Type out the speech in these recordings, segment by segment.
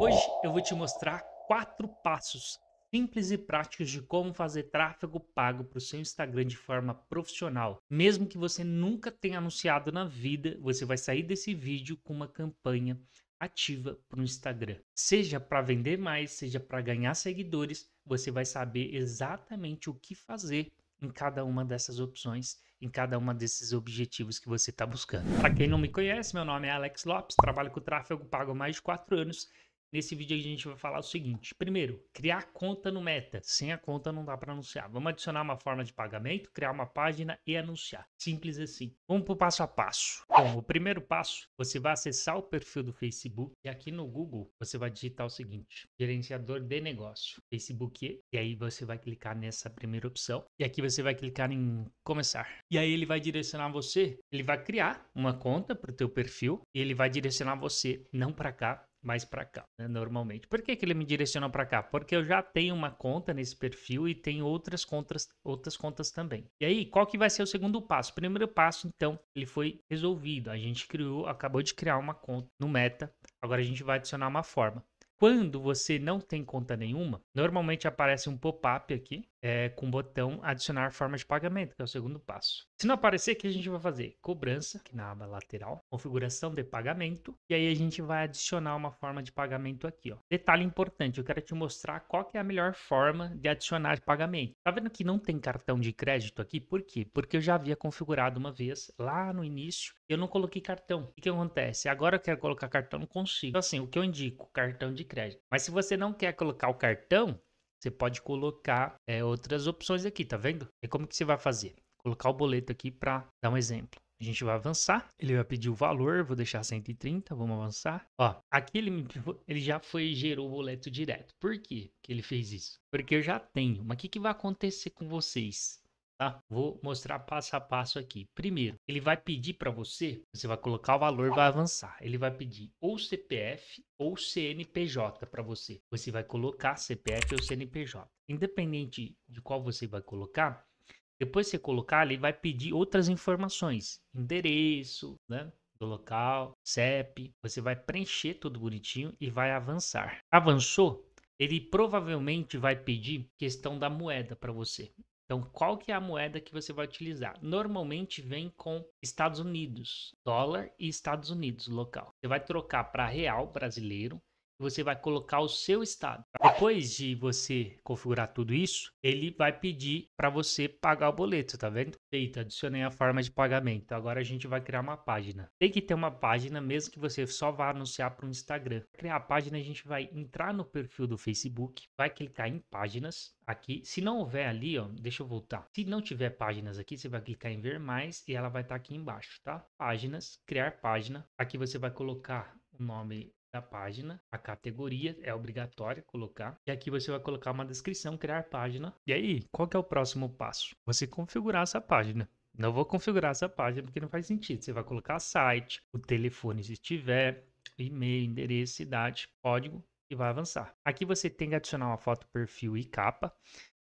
Hoje eu vou te mostrar quatro passos simples e práticos de como fazer tráfego pago para o seu Instagram de forma profissional. Mesmo que você nunca tenha anunciado na vida, você vai sair desse vídeo com uma campanha ativa para o Instagram. Seja para vender mais, seja para ganhar seguidores, você vai saber exatamente o que fazer em cada uma dessas opções, em cada uma desses objetivos que você está buscando. Para quem não me conhece, meu nome é Alex Lopes, trabalho com tráfego pago há mais de 4 anos Nesse vídeo a gente vai falar o seguinte: primeiro, criar conta no Meta. Sem a conta não dá para anunciar. Vamos adicionar uma forma de pagamento, criar uma página e anunciar. Simples assim. Vamos para o passo a passo. Bom, o primeiro passo, você vai acessar o perfil do Facebook e aqui no Google você vai digitar o seguinte: gerenciador de negócio, Facebook, e aí você vai clicar nessa primeira opção e aqui você vai clicar em começar. E aí ele vai direcionar você, ele vai criar uma conta para o teu perfil e ele vai direcionar você não para cá, mais para cá, né, normalmente. Por que, que ele me direciona para cá? Porque eu já tenho uma conta nesse perfil e tenho outras contas, outras contas também. E aí, qual que vai ser o segundo passo? O primeiro passo, então, ele foi resolvido. A gente criou, acabou de criar uma conta no Meta. Agora a gente vai adicionar uma forma. Quando você não tem conta nenhuma, normalmente aparece um pop-up aqui é, com o botão adicionar forma de pagamento, que é o segundo passo. Se não aparecer, o que a gente vai fazer? Cobrança, aqui na aba lateral, configuração de pagamento, e aí a gente vai adicionar uma forma de pagamento aqui. Ó. Detalhe importante, eu quero te mostrar qual que é a melhor forma de adicionar pagamento. Tá vendo que não tem cartão de crédito aqui? Por quê? Porque eu já havia configurado uma vez lá no início eu não coloquei cartão. O que, acontece? Agora eu quero colocar cartão, não consigo. Então, assim, o que eu indico? Cartão de crédito. Mas se você não quer colocar o cartão, você pode colocar é, outras opções aqui, tá vendo? E como que você vai fazer? Colocar o boleto aqui para dar um exemplo. A gente vai avançar, ele vai pedir o valor, vou deixar 130, vamos avançar. Ó, aqui ele, ele já foi gerou o boleto direto. Por quê que ele fez isso? Porque eu já tenho. Mas o que, que vai acontecer com vocês? Tá? Vou mostrar passo a passo aqui. Primeiro, ele vai pedir para você, você vai colocar o valor, vai avançar. Ele vai pedir ou CPF ou CNPJ para você. Você vai colocar CPF ou CNPJ. Independente de qual você vai colocar, depois que você colocar, ele vai pedir outras informações, endereço, né? do local, CEP, você vai preencher tudo bonitinho e vai avançar. Avançou? Ele provavelmente vai pedir questão da moeda para você. Então, qual que é a moeda que você vai utilizar? Normalmente vem com Estados Unidos, dólar e Estados Unidos local. Você vai trocar para real brasileiro e você vai colocar o seu estado. Depois de você configurar tudo isso, ele vai pedir para você pagar o boleto, tá vendo? Feito, adicionei a forma de pagamento. Então, agora a gente vai criar uma página. Tem que ter uma página, mesmo que você só vá anunciar para o Instagram. Pra criar a página, a gente vai entrar no perfil do Facebook, vai clicar em páginas aqui. Se não houver ali, ó, deixa eu voltar. Se não tiver páginas aqui, você vai clicar em ver mais e ela vai estar tá aqui embaixo, tá? Páginas, criar página. Aqui você vai colocar o nome da página, a categoria é obrigatória colocar. E aqui você vai colocar uma descrição, criar página. E aí, qual que é o próximo passo? Você configurar essa página. Não vou configurar essa página porque não faz sentido. Você vai colocar site, o telefone se tiver, e-mail, endereço, cidade, código e vai avançar. Aqui você tem que adicionar uma foto, perfil e capa.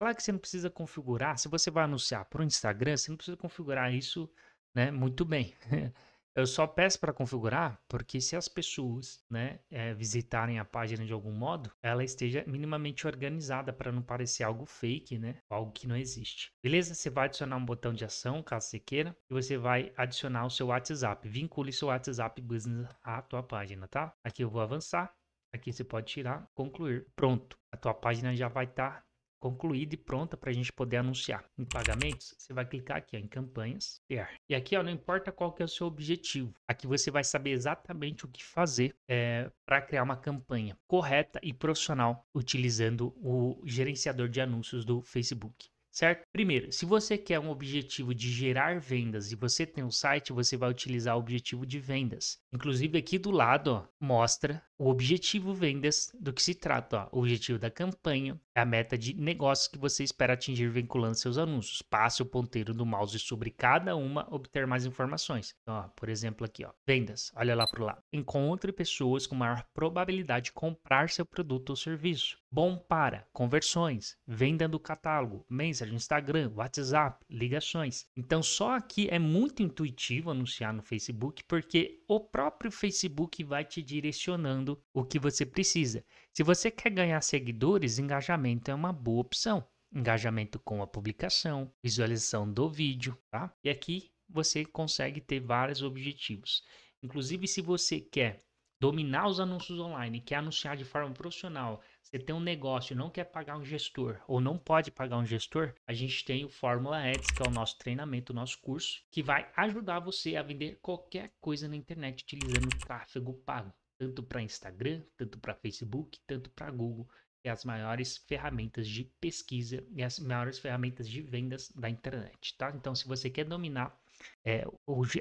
Claro que você não precisa configurar. Se você vai anunciar para o Instagram, você não precisa configurar isso né, muito bem. Eu só peço para configurar porque se as pessoas né, é, visitarem a página de algum modo, ela esteja minimamente organizada para não parecer algo fake, né? Algo que não existe. Beleza? Você vai adicionar um botão de ação, caso você queira, e você vai adicionar o seu WhatsApp. Vincule seu WhatsApp Business à tua página, tá? Aqui eu vou avançar. Aqui você pode tirar, concluir. Pronto, a tua página já vai estar tá concluída e pronta para a gente poder anunciar. Em pagamentos, você vai clicar aqui ó, em campanhas, E aqui ó, não importa qual que é o seu objetivo, aqui você vai saber exatamente o que fazer é, eh, para criar uma campanha correta e profissional utilizando o gerenciador de anúncios do Facebook certo? Primeiro, se você quer um objetivo de gerar vendas e você tem um site, você vai utilizar o objetivo de vendas. Inclusive aqui do lado ó, mostra o objetivo vendas, do que se trata. Ó. O objetivo da campanha é a meta de negócios que você espera atingir vinculando seus anúncios. Passe o ponteiro do mouse sobre cada uma, obter mais informações. Então, ó, por exemplo, aqui, ó, vendas. Olha lá para o lado. Encontre pessoas com maior probabilidade de comprar seu produto ou serviço. Bom para conversões, venda do catálogo, mensagem, Instagram, WhatsApp, ligações. Então, só aqui é muito intuitivo anunciar no Facebook, porque o próprio Facebook vai te direcionando o que você precisa. Se você quer ganhar seguidores, engajamento é uma boa opção. Engajamento com a publicação, visualização do vídeo, tá? E aqui você consegue ter vários objetivos. Inclusive, se você quer dominar os anúncios online, quer anunciar de forma profissional, você tem um negócio e não quer pagar um gestor ou não pode pagar um gestor, a gente tem o Fórmula Ads, que é o nosso treinamento, o nosso curso, que vai ajudar você a vender qualquer coisa na internet utilizando tráfego pago tanto para Instagram, tanto para Facebook, tanto para Google, e é as maiores ferramentas de pesquisa e as maiores ferramentas de vendas da internet, tá? Então, se você quer dominar é,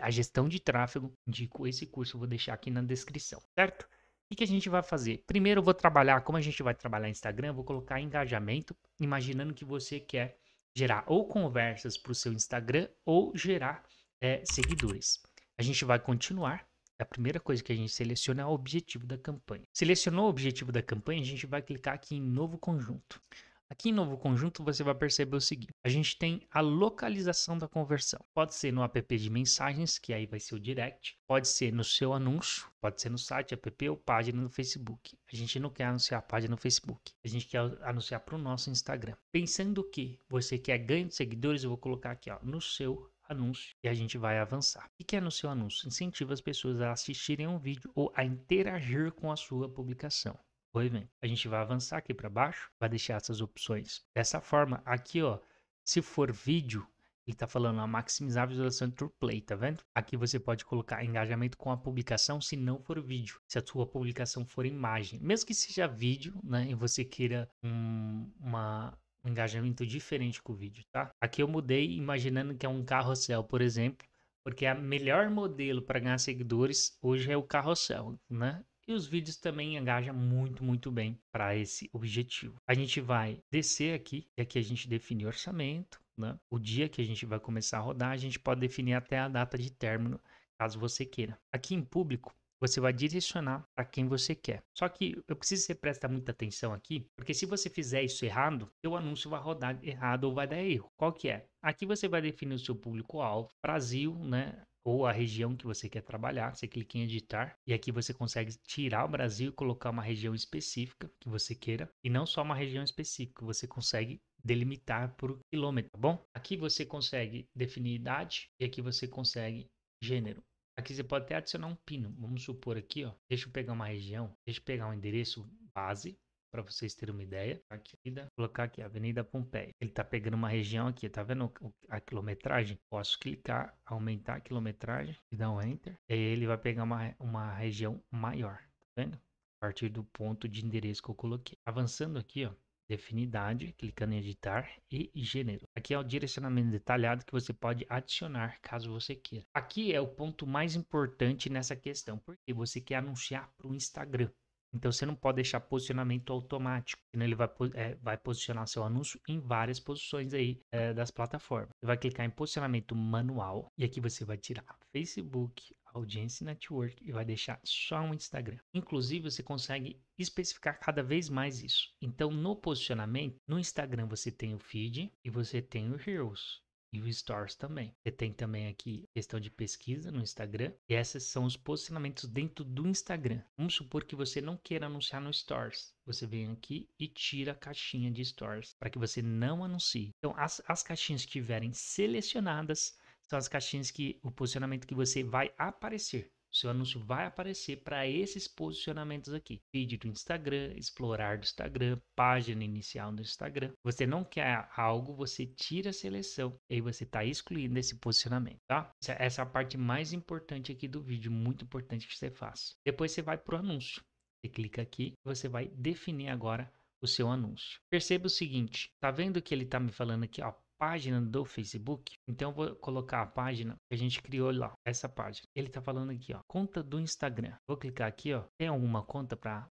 a gestão de tráfego, indico esse curso, vou deixar aqui na descrição, certo? O que a gente vai fazer? Primeiro, eu vou trabalhar, como a gente vai trabalhar Instagram, eu vou colocar engajamento, imaginando que você quer gerar ou conversas para o seu Instagram ou gerar é, seguidores. A gente vai continuar a primeira coisa que a gente seleciona é o objetivo da campanha. Selecionou o objetivo da campanha, a gente vai clicar aqui em novo conjunto. Aqui em novo conjunto você vai perceber o seguinte: a gente tem a localização da conversão. Pode ser no app de mensagens, que aí vai ser o direct, pode ser no seu anúncio, pode ser no site, app ou página no Facebook. A gente não quer anunciar a página no Facebook, a gente quer anunciar para o nosso Instagram. Pensando que você quer ganho de seguidores, eu vou colocar aqui ó, no seu anúncio e a gente vai avançar. O que é no seu anúncio? Incentiva as pessoas a assistirem um vídeo ou a interagir com a sua publicação. Oi, vem. A gente vai avançar aqui para baixo, vai deixar essas opções. Dessa forma, aqui ó, se for vídeo, ele está falando a maximizar a visualização do play, tá vendo? Aqui você pode colocar engajamento com a publicação, se não for vídeo, se a sua publicação for imagem, mesmo que seja vídeo, né? E você queira um, uma engajamento diferente com o vídeo, tá? Aqui eu mudei imaginando que é um carrossel, por exemplo, porque a melhor modelo para ganhar seguidores hoje é o carrossel, né? E os vídeos também engajam muito, muito bem para esse objetivo. A gente vai descer aqui, e aqui a gente define orçamento, né? O dia que a gente vai começar a rodar, a gente pode definir até a data de término, caso você queira. Aqui em público, você vai direcionar para quem você quer. Só que eu preciso que você preste muita atenção aqui, porque se você fizer isso errado, o anúncio vai rodar errado ou vai dar erro. Qual que é? Aqui você vai definir o seu público-alvo, Brasil, né? ou a região que você quer trabalhar, você clica em editar e aqui você consegue tirar o Brasil e colocar uma região específica que você queira e não só uma região específica, você consegue delimitar por quilômetro, tá bom? Aqui você consegue definir idade e aqui você consegue gênero. Aqui você pode até adicionar um pino. Vamos supor aqui, ó. Deixa eu pegar uma região. Deixa eu pegar um endereço base para vocês terem uma ideia. Aqui, colocar aqui Avenida Pompeia. Ele está pegando uma região aqui, tá vendo a quilometragem? Posso clicar, aumentar a quilometragem e dar um enter. E aí ele vai pegar uma, uma região maior, tá vendo? A partir do ponto de endereço que eu coloquei. Avançando aqui, ó, definidade, clicando em editar e gênero. Aqui é o direcionamento detalhado que você pode adicionar caso você queira. Aqui é o ponto mais importante nessa questão, porque você quer anunciar para o Instagram. Então você não pode deixar posicionamento automático, senão ele vai, é, vai posicionar seu anúncio em várias posições aí é, das plataformas. Você vai clicar em posicionamento manual e aqui você vai tirar Facebook, Audience Network e vai deixar só um Instagram. Inclusive, você consegue especificar cada vez mais isso. Então, no posicionamento, no Instagram você tem o feed e você tem o reels e o stores também. Você tem também aqui questão de pesquisa no Instagram. E esses são os posicionamentos dentro do Instagram. Vamos supor que você não queira anunciar no stores. Você vem aqui e tira a caixinha de stores para que você não anuncie. Então, as, as caixinhas que estiverem selecionadas são as caixinhas que o posicionamento que você vai aparecer. seu anúncio vai aparecer para esses posicionamentos aqui: feed do Instagram, explorar do Instagram, página inicial do Instagram. Você não quer algo, você tira a seleção e aí você está excluindo esse posicionamento, tá? Essa é a parte mais importante aqui do vídeo, muito importante que você faça. Depois você vai para o anúncio. Você clica aqui, você vai definir agora o seu anúncio. Perceba o seguinte, tá vendo que ele está me falando aqui, ó, página do Facebook, então vou colocar a página que a gente criou lá, essa página. Ele está falando aqui, ó, conta do Instagram. Vou clicar aqui, ó. Tem alguma conta para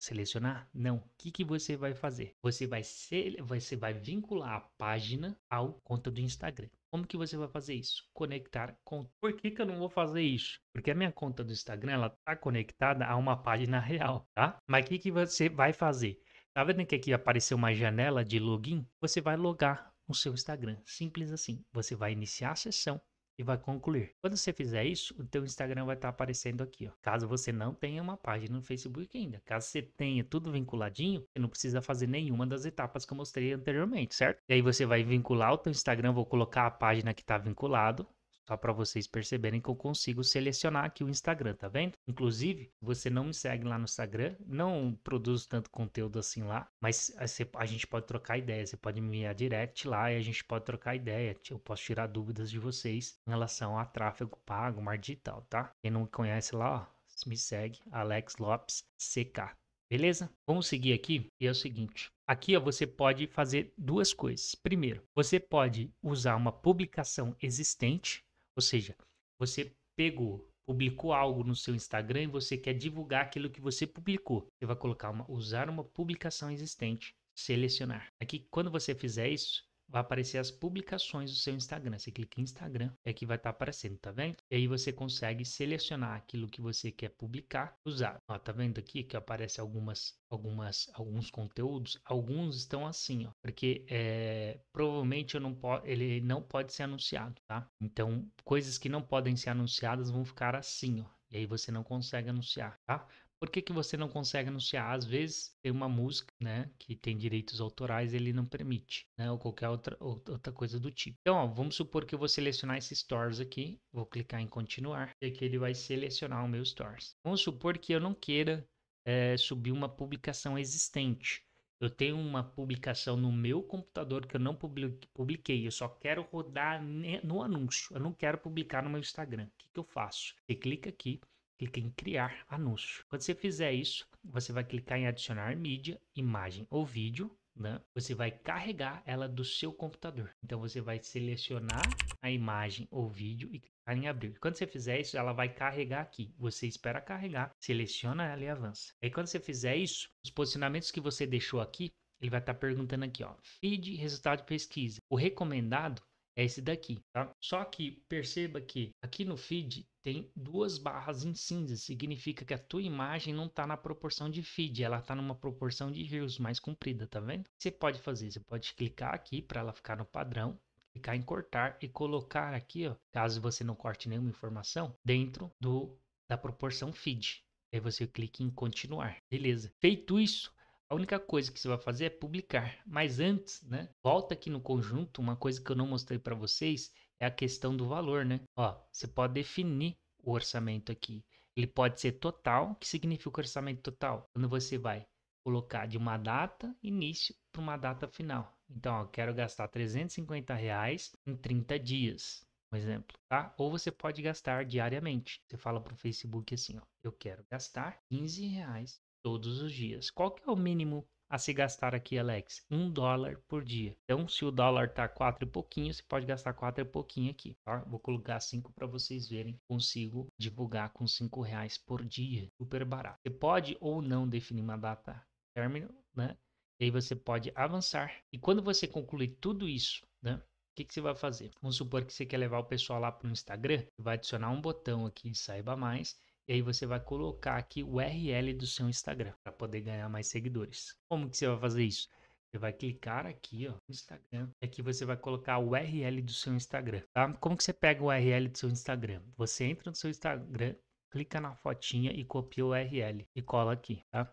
selecionar? Não. O que, que você vai fazer? Você vai, ser, você vai vincular a página ao conta do Instagram. Como que você vai fazer isso? Conectar com. Por que, que eu não vou fazer isso? Porque a minha conta do Instagram ela tá conectada a uma página real, tá? Mas o que, que você vai fazer? Tá vendo que aqui apareceu uma janela de login? Você vai logar o seu Instagram. Simples assim. Você vai iniciar a sessão e vai concluir. Quando você fizer isso, o teu Instagram vai estar tá aparecendo aqui, ó. Caso você não tenha uma página no Facebook ainda, caso você tenha tudo vinculadinho, você não precisa fazer nenhuma das etapas que eu mostrei anteriormente, certo? E aí você vai vincular o teu Instagram, vou colocar a página que está vinculado, só tá para vocês perceberem que eu consigo selecionar aqui o Instagram, tá vendo? Inclusive, você não me segue lá no Instagram, não produzo tanto conteúdo assim lá, mas a gente pode trocar ideia, você pode me enviar direct lá e a gente pode trocar ideia, eu posso tirar dúvidas de vocês em relação a tráfego pago, mar digital, tá? Quem não me conhece lá, ó, me segue, Alex Lopes CK, Beleza? Vamos seguir aqui e é o seguinte. Aqui ó, você pode fazer duas coisas. Primeiro, você pode usar uma publicação existente ou seja, você pegou, publicou algo no seu Instagram e você quer divulgar aquilo que você publicou. Você vai colocar uma, usar uma publicação existente, selecionar. Aqui, quando você fizer isso, vai aparecer as publicações do seu Instagram. Você clica em Instagram, é que vai estar tá aparecendo, tá vendo? E aí você consegue selecionar aquilo que você quer publicar, usar. Ó, tá vendo aqui que aparece algumas, algumas, alguns conteúdos? Alguns estão assim, ó, porque é, provavelmente eu não ele não pode ser anunciado, tá? Então, coisas que não podem ser anunciadas vão ficar assim, ó. E aí você não consegue anunciar, tá? Por que, que você não consegue anunciar? Às vezes tem uma música, né, que tem direitos autorais, ele não permite, né, ou qualquer outra, outra coisa do tipo. Então, ó, vamos supor que eu vou selecionar esses stores aqui, vou clicar em continuar, e aqui ele vai selecionar o meu stores. Vamos supor que eu não queira é, subir uma publicação existente. Eu tenho uma publicação no meu computador que eu não publiquei, eu só quero rodar no anúncio, eu não quero publicar no meu Instagram. O que, que eu faço? Você clica aqui, Clique em criar anúncio. Quando você fizer isso, você vai clicar em adicionar mídia, imagem ou vídeo, né? Você vai carregar ela do seu computador. Então você vai selecionar a imagem ou vídeo e clicar em abrir. Quando você fizer isso, ela vai carregar aqui. Você espera carregar, seleciona ela e avança. Aí quando você fizer isso, os posicionamentos que você deixou aqui, ele vai estar tá perguntando aqui, ó, feed, resultado de pesquisa. O recomendado é esse daqui, tá? Só que perceba que aqui no feed tem duas barras em cinza, significa que a tua imagem não está na proporção de feed, ela está numa proporção de rios mais comprida, tá vendo? Você pode fazer, você pode clicar aqui para ela ficar no padrão, clicar em cortar e colocar aqui, ó, caso você não corte nenhuma informação, dentro do da proporção feed. Aí você clica em continuar. Beleza. Feito isso, a única coisa que você vai fazer é publicar. Mas antes, né? Volta aqui no conjunto, uma coisa que eu não mostrei para vocês é a questão do valor, né? Ó, você pode definir o orçamento aqui. Ele pode ser total, que significa o orçamento total. Quando você vai colocar de uma data início para uma data final. Então, eu quero gastar 350 reais em 30 dias, por exemplo, tá? Ou você pode gastar diariamente. Você fala para o Facebook assim, ó, eu quero gastar 15 reais todos os dias. Qual que é o mínimo a se gastar aqui, Alex? Um dólar por dia. Então, se o dólar tá quatro e pouquinho, você pode gastar quatro e pouquinho aqui, tá? Vou colocar cinco para vocês verem. Consigo divulgar com cinco reais por dia, super barato. Você pode ou não definir uma data término, né? E aí você pode avançar. E quando você concluir tudo isso, né? O que, que, você vai fazer? Vamos supor que você quer levar o pessoal lá para o Instagram, vai adicionar um botão aqui, saiba mais, e aí você vai colocar aqui o URL do seu Instagram para poder ganhar mais seguidores. Como que você vai fazer isso? Você vai clicar aqui, ó, Instagram. E aqui você vai colocar o URL do seu Instagram, tá? Como que você pega o URL do seu Instagram? Você entra no seu Instagram, clica na fotinha e copia o URL e cola aqui, tá?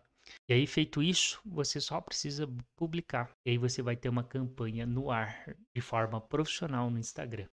E aí, feito isso, você só precisa publicar. E aí você vai ter uma campanha no ar de forma profissional no Instagram.